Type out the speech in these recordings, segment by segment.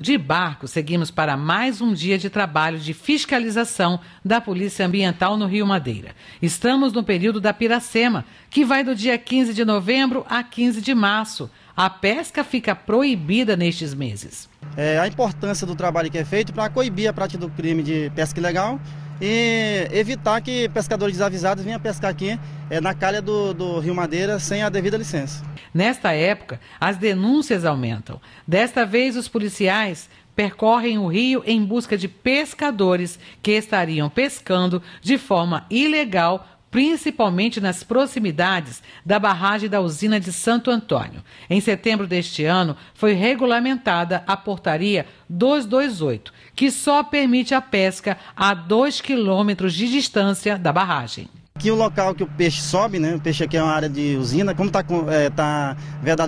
De barco, seguimos para mais um dia de trabalho de fiscalização da Polícia Ambiental no Rio Madeira. Estamos no período da Piracema, que vai do dia 15 de novembro a 15 de março. A pesca fica proibida nestes meses. É, a importância do trabalho que é feito para coibir a prática do crime de pesca ilegal e evitar que pescadores desavisados venham pescar aqui é, na calha do, do Rio Madeira sem a devida licença. Nesta época, as denúncias aumentam. Desta vez, os policiais percorrem o rio em busca de pescadores que estariam pescando de forma ilegal principalmente nas proximidades da barragem da usina de Santo Antônio. Em setembro deste ano, foi regulamentada a portaria 228, que só permite a pesca a 2 quilômetros de distância da barragem. Aqui o local que o peixe sobe, né? O peixe aqui é uma área de usina. Como está é, tá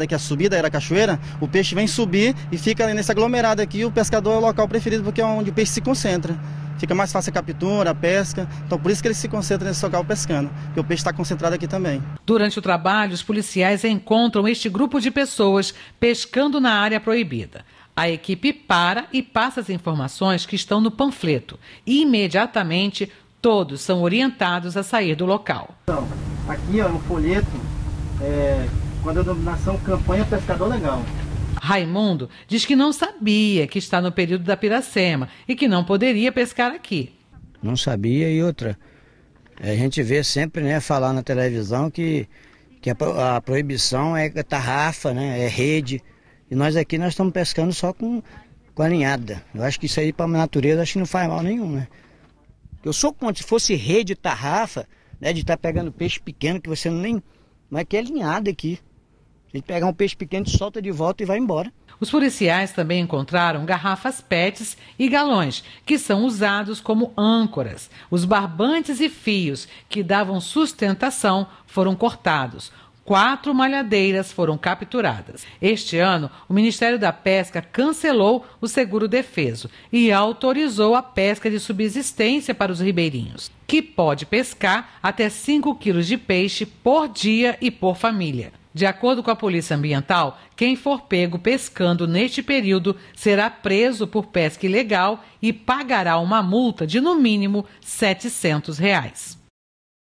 aqui é a subida, era a cachoeira, o peixe vem subir e fica nesse aglomerado aqui. O pescador é o local preferido porque é onde o peixe se concentra fica mais fácil a captura, a pesca. Então, por isso que eles se concentram nesse local pescando, porque o peixe está concentrado aqui também. Durante o trabalho, os policiais encontram este grupo de pessoas pescando na área proibida. A equipe para e passa as informações que estão no panfleto. E imediatamente, todos são orientados a sair do local. Então, aqui ó, no folheto, é, com a denominação Campanha Pescador Legal. Raimundo diz que não sabia que está no período da Piracema e que não poderia pescar aqui. Não sabia e outra. A gente vê sempre né, falar na televisão que, que a, a proibição é tarrafa, né, é rede. E nós aqui nós estamos pescando só com, com a linhada. Eu acho que isso aí para a natureza acho que não faz mal nenhum, né? Eu sou contra, se fosse rede tarrafa, né, de estar tá pegando peixe pequeno que você nem. Mas que é linhada aqui gente pega um peixe pequeno, solta de volta e vai embora. Os policiais também encontraram garrafas PETs e galões, que são usados como âncoras. Os barbantes e fios que davam sustentação foram cortados. Quatro malhadeiras foram capturadas. Este ano, o Ministério da Pesca cancelou o seguro defeso e autorizou a pesca de subsistência para os ribeirinhos, que pode pescar até 5 quilos de peixe por dia e por família. De acordo com a Polícia Ambiental, quem for pego pescando neste período será preso por pesca ilegal e pagará uma multa de no mínimo R$ 700. Reais.